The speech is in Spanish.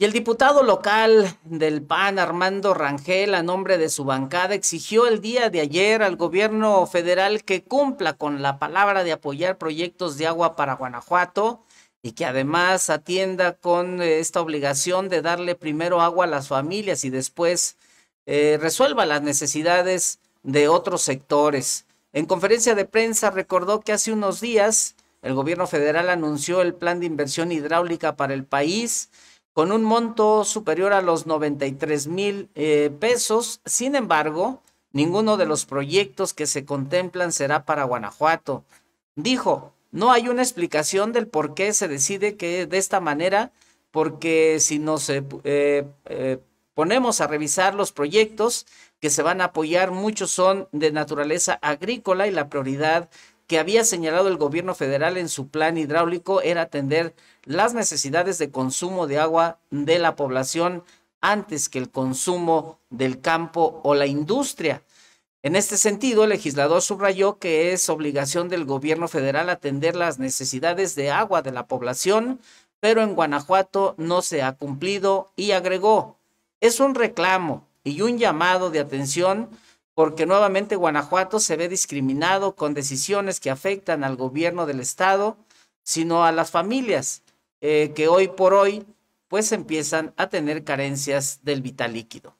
Y el diputado local del PAN, Armando Rangel, a nombre de su bancada, exigió el día de ayer al gobierno federal que cumpla con la palabra de apoyar proyectos de agua para Guanajuato y que además atienda con eh, esta obligación de darle primero agua a las familias y después eh, resuelva las necesidades de otros sectores. En conferencia de prensa recordó que hace unos días el gobierno federal anunció el plan de inversión hidráulica para el país con un monto superior a los 93 mil eh, pesos. Sin embargo, ninguno de los proyectos que se contemplan será para Guanajuato. Dijo, no hay una explicación del por qué se decide que de esta manera, porque si nos eh, eh, ponemos a revisar los proyectos que se van a apoyar, muchos son de naturaleza agrícola y la prioridad que había señalado el gobierno federal en su plan hidráulico era atender las necesidades de consumo de agua de la población antes que el consumo del campo o la industria. En este sentido, el legislador subrayó que es obligación del gobierno federal atender las necesidades de agua de la población, pero en Guanajuato no se ha cumplido y agregó, es un reclamo y un llamado de atención porque nuevamente Guanajuato se ve discriminado con decisiones que afectan al gobierno del Estado, sino a las familias eh, que hoy por hoy pues empiezan a tener carencias del vital líquido.